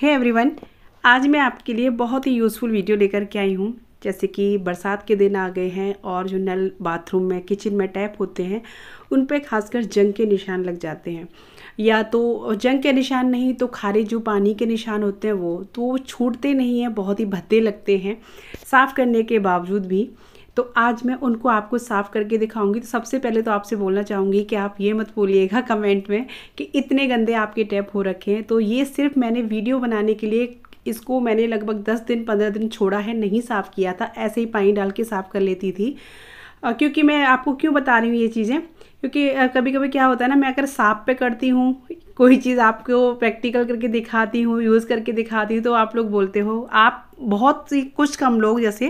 है hey everyone आज मैं आपके लिए बहुत ही यूज़फुल वीडियो लेकर के आई हूँ जैसे कि बरसात के दिन आ गए हैं और जो नल बाथरूम में किचन में टैप होते हैं उन पर खासकर जंग के निशान लग जाते हैं या तो जंग के निशान नहीं तो खारे जो पानी के निशान होते हैं वो तो छूटते नहीं हैं बहुत ही भद्दे लगते हैं साफ़ करने के बावजूद भी तो आज मैं उनको आपको साफ़ करके दिखाऊंगी तो सबसे पहले तो आपसे बोलना चाहूँगी कि आप ये मत बोलिएगा कमेंट में कि इतने गंदे आपके टैप हो रखे हैं तो ये सिर्फ मैंने वीडियो बनाने के लिए इसको मैंने लगभग दस दिन पंद्रह दिन छोड़ा है नहीं साफ़ किया था ऐसे ही पानी डाल के साफ़ कर लेती थी क्योंकि मैं आपको क्यों बता रही हूँ ये चीज़ें क्योंकि कभी कभी क्या होता है ना मैं अगर साफ पे करती हूँ कोई चीज़ आपको प्रैक्टिकल करके दिखाती हूँ यूज़ करके दिखाती हूँ तो आप लोग बोलते हो आप बहुत सी कुछ कम लोग जैसे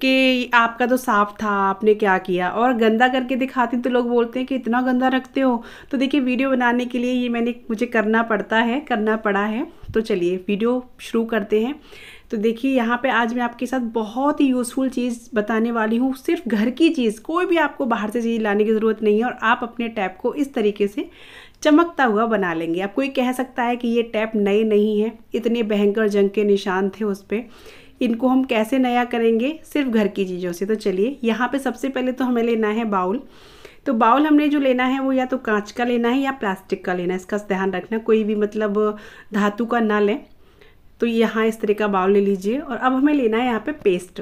कि आपका तो साफ था आपने क्या किया और गंदा करके दिखाती तो लोग बोलते हैं कि इतना गंदा रखते हो तो देखिए वीडियो बनाने के लिए ये मैंने मुझे करना पड़ता है करना पड़ा है तो चलिए वीडियो शुरू करते हैं तो देखिए यहाँ पे आज मैं आपके साथ बहुत ही यूज़फुल चीज़ बताने वाली हूँ सिर्फ घर की चीज़ कोई भी आपको बाहर से चीज़ लाने की ज़रूरत नहीं है और आप अपने टैप को इस तरीके से चमकता हुआ बना लेंगे आप कोई कह सकता है कि ये टैप नए नहीं हैं इतने भयंकर जंग के निशान थे उस पर इनको हम कैसे नया करेंगे सिर्फ घर की चीज़ों से तो चलिए यहाँ पर सबसे पहले तो हमें लेना है बाउल तो बाउल हमने जो लेना है वो या तो कांच का लेना है या प्लास्टिक का लेना है इसका ध्यान रखना कोई भी मतलब धातु का ना लें तो यहाँ इस तरह का बाउल ले लीजिए और अब हमें लेना है यहाँ पे पेस्ट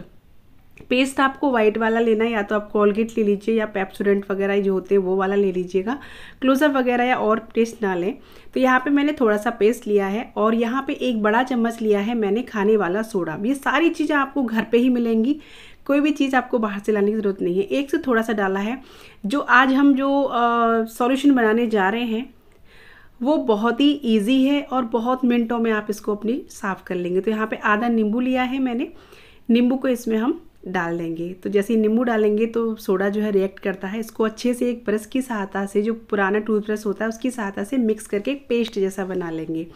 पेस्ट आपको वाइट वाला लेना है या तो आप कोलगेट ले लीजिए या पेप्सोडेंट वगैरह जो होते हैं वो वाला ले लीजिएगा क्लोजअप वगैरह या और पेस्ट ना लें तो यहाँ पे मैंने थोड़ा सा पेस्ट लिया है और यहाँ पे एक बड़ा चम्मच लिया है मैंने खाने वाला सोडा ये सारी चीज़ें आपको घर पर ही मिलेंगी कोई भी चीज़ आपको बाहर से लाने की ज़रूरत नहीं है एक से थोड़ा सा डाला है जो आज हम जो सॉल्यूशन बनाने जा रहे हैं वो बहुत ही ईजी है और बहुत मिनटों में आप इसको अपनी साफ़ कर लेंगे तो यहाँ पे आधा नींबू लिया है मैंने नींबू को इसमें हम डाल देंगे तो जैसे नींबू डालेंगे तो सोडा जो है रिएक्ट करता है इसको अच्छे से एक ब्रश की सहायता से जो पुराना टूथब्रश होता है उसकी सहायता से मिक्स करके एक पेस्ट जैसा बना लेंगे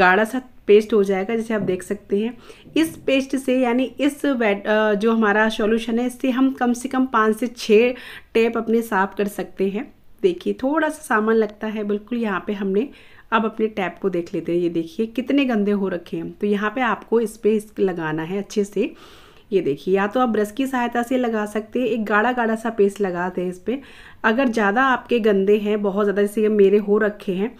गाढ़ा सा पेस्ट हो जाएगा जैसे आप देख सकते हैं इस पेस्ट से यानी इस जो हमारा सॉल्यूशन है इससे हम कम से कम पाँच से छः टेप अपने साफ कर सकते हैं देखिए थोड़ा सा सामान लगता है बिल्कुल यहाँ पे हमने अब अपने टैप को देख लेते हैं ये देखिए कितने गंदे हो रखे हैं तो यहाँ पे आपको इस पर लगाना है अच्छे से ये देखिए या तो आप ब्रश की सहायता से लगा सकते हैं एक गाढ़ा गाढ़ा सा पेस्ट लगा दें इस पर अगर ज़्यादा आपके गंदे हैं बहुत ज़्यादा जैसे ये मेरे हो रखे हैं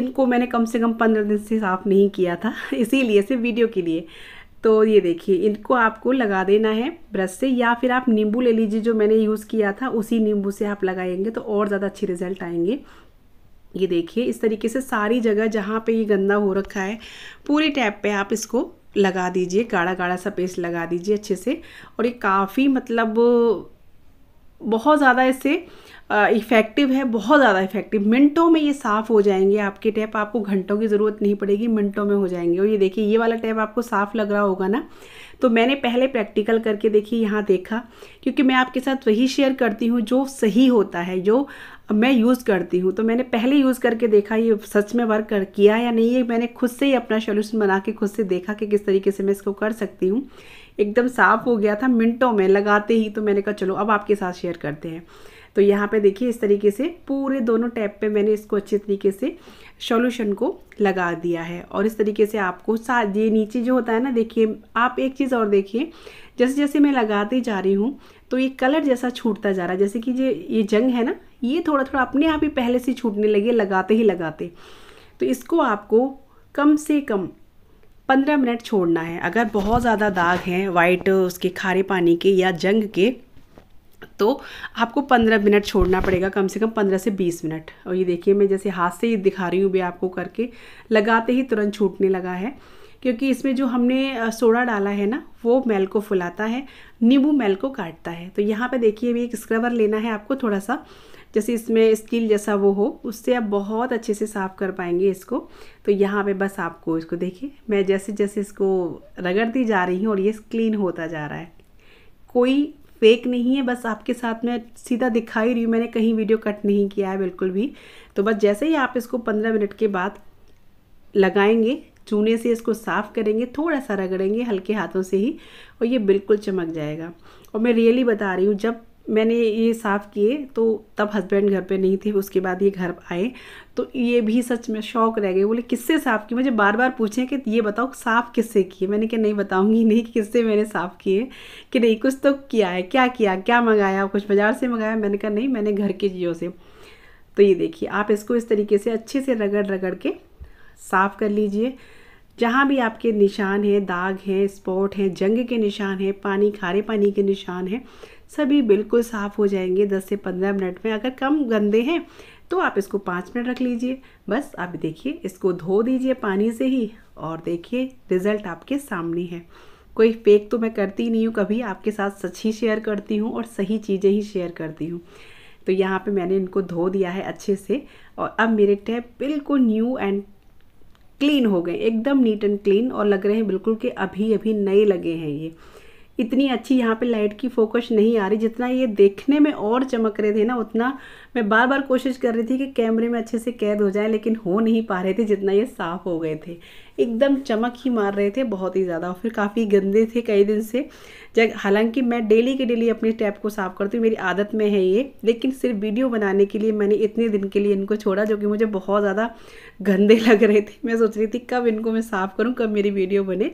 इनको मैंने कम से कम पंद्रह दिन से साफ़ नहीं किया था इसीलिए से वीडियो के लिए तो ये देखिए इनको आपको लगा देना है ब्रश से या फिर आप नींबू ले लीजिए जो मैंने यूज़ किया था उसी नींबू से आप लगाएंगे तो और ज़्यादा अच्छे रिजल्ट आएंगे ये देखिए इस तरीके से सारी जगह जहाँ पे ये गंदा हो रखा है पूरी टैप पे आप इसको लगा दीजिए गाढ़ा गाढ़ा सा पेस्ट लगा दीजिए अच्छे से और ये काफ़ी मतलब बहुत ज़्यादा इससे इफ़ेक्टिव है बहुत ज़्यादा इफ़ेक्टिव मिनटों में ये साफ़ हो जाएंगे आपके टैप आपको घंटों की ज़रूरत नहीं पड़ेगी मिनटों में हो जाएंगे और ये देखिए ये वाला टैप आपको साफ़ लग रहा होगा ना तो मैंने पहले प्रैक्टिकल करके देखिए यहाँ देखा क्योंकि मैं आपके साथ वही शेयर करती हूँ जो सही होता है जो मैं यूज़ करती हूँ तो मैंने पहले यूज़ करके देखा ये सच में वर्क कर किया या नहीं ये मैंने खुद से ही अपना सोल्यूशन बना के खुद से देखा कि किस तरीके से मैं इसको कर सकती हूँ एकदम साफ़ हो गया था मिनटों में लगाते ही तो मैंने कहा चलो अब आपके साथ शेयर करते हैं तो यहाँ पे देखिए इस तरीके से पूरे दोनों टैप पे मैंने इसको अच्छे तरीके से सॉल्यूशन को लगा दिया है और इस तरीके से आपको साथ ये नीचे जो होता है ना देखिए आप एक चीज़ और देखिए जैसे जैसे मैं लगाती जा रही हूँ तो ये कलर जैसा छूटता जा रहा है जैसे कि ये ये जंग है ना ये थोड़ा थोड़ा अपने आप ही पहले से छूटने लगे लगाते ही लगाते तो इसको आपको कम से कम पंद्रह मिनट छोड़ना है अगर बहुत ज़्यादा दाग हैं वाइट उसके खारे पानी के या जंग के तो आपको पंद्रह मिनट छोड़ना पड़ेगा कम से कम पंद्रह से बीस मिनट और ये देखिए मैं जैसे हाथ से ही दिखा रही हूँ भी आपको करके लगाते ही तुरंत छूटने लगा है क्योंकि इसमें जो हमने सोडा डाला है ना वो मैल को फुलाता है नींबू मैल को काटता है तो यहाँ पे देखिए अभी एक स्क्रबर लेना है आपको थोड़ा सा जैसे इसमें स्किल जैसा वो हो उससे आप बहुत अच्छे से साफ़ कर पाएंगे इसको तो यहाँ पे बस आपको इसको देखिए मैं जैसे जैसे इसको रगड़ती जा रही हूँ और ये क्लीन होता जा रहा है कोई फेक नहीं है बस आपके साथ मैं सीधा दिखा ही रही हूँ मैंने कहीं वीडियो कट नहीं किया है बिल्कुल भी तो बस जैसे ही आप इसको पंद्रह मिनट के बाद लगाएंगे चूने से इसको साफ़ करेंगे थोड़ा सा रगड़ेंगे हल्के हाथों से ही और ये बिल्कुल चमक जाएगा और मैं रियली बता रही हूँ जब मैंने ये साफ़ किए तो तब हस्बैंड घर पे नहीं थे उसके बाद ये घर आए तो ये भी सच में शौक रह गए बोले किससे साफ़ किए मुझे बार बार पूछे कि ये बताओ साफ़ किससे किए मैंने कहा नहीं बताऊंगी नहीं कि किससे मैंने साफ़ किए कि नहीं कुछ तो किया है क्या किया क्या मंगाया कुछ बाज़ार से मंगाया मैंने कहा नहीं मैंने घर की चीज़ों से तो ये देखिए आप इसको इस तरीके से अच्छे से रगड़ रगड़ के साफ़ कर लीजिए जहाँ भी आपके निशान हैं दाग हैं स्पॉट हैं जंग के निशान हैं पानी खारे पानी के निशान हैं सभी बिल्कुल साफ़ हो जाएंगे 10 से 15 मिनट में अगर कम गंदे हैं तो आप इसको पाँच मिनट रख लीजिए बस आप देखिए इसको धो दीजिए पानी से ही और देखिए रिज़ल्ट आपके सामने है कोई फेक तो मैं करती नहीं हूँ कभी आपके साथ सच ही शेयर करती हूँ और सही चीज़ें ही शेयर करती हूँ तो यहाँ पे मैंने इनको धो दिया है अच्छे से और अब मेरे टैप बिल्कुल न्यू एंड क्लीन हो गए एकदम नीट एंड क्लीन और लग रहे हैं बिल्कुल कि अभी अभी नए लगे हैं ये इतनी अच्छी यहाँ पे लाइट की फोकस नहीं आ रही जितना ये देखने में और चमक रहे थे ना उतना मैं बार बार कोशिश कर रही थी कि कैमरे में अच्छे से कैद हो जाए लेकिन हो नहीं पा रहे थे जितना ये साफ़ हो गए थे एकदम चमक ही मार रहे थे बहुत ही ज़्यादा और फिर काफ़ी गंदे थे कई दिन से जब हालांकि मैं डेली के डेली अपने टैप को साफ़ करती हूँ मेरी आदत में है ये लेकिन सिर्फ वीडियो बनाने के लिए मैंने इतने दिन के लिए इनको छोड़ा जो कि मुझे बहुत ज़्यादा गंदे लग रहे थे मैं सोच रही थी कब इनको मैं साफ़ करूँ कब मेरी वीडियो बने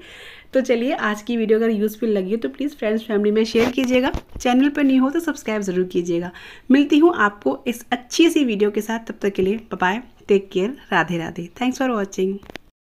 तो चलिए आज की वीडियो अगर यूज़फुल लगी हो तो प्लीज़ फ्रेंड्स फैमिली में शेयर कीजिएगा चैनल पर नहीं हो तो सब्सक्राइब ज़रूर कीजिएगा मिलती हूँ आपको इस अच्छी सी वीडियो के साथ तब तक के लिए bye take care Radhe Radhe thanks for watching